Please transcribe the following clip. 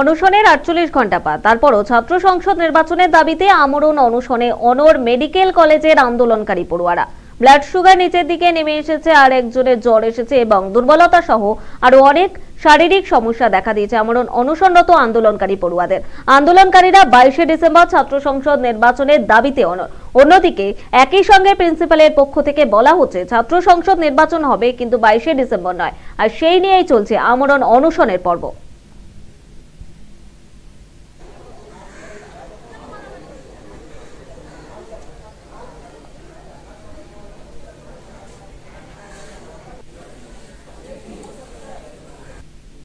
অনশনের আটচল্লিশ ঘন্টা পা তারপরও ছাত্র সংসদ নির্বাচনের দাবিতে আমরণ অনশনে অনর মেডিকেল কলেজের আন্দোলনকারী পড়ুয়ারা ব্লাড সুগার নিচের দিকে নেমে এসেছে আর একজনের জ্বর এসেছে এবং দুর্বলতা সহ আরো অনেক শারীরিক সমস্যা দেখা দিয়েছে আমরণ অনুসরণরত আন্দোলনকারী পড়ুয়াদের আন্দোলনকারীরা বাইশে ডিসেম্বর ছাত্র সংসদ নির্বাচনের দাবিতে অনর অন্যদিকে একই সঙ্গে প্রিন্সিপালের পক্ষ থেকে বলা হচ্ছে ছাত্র সংসদ নির্বাচন হবে কিন্তু বাইশে ডিসেম্বর নয় আর সেই নিয়েই চলছে আমরণ অনশনের পর্ব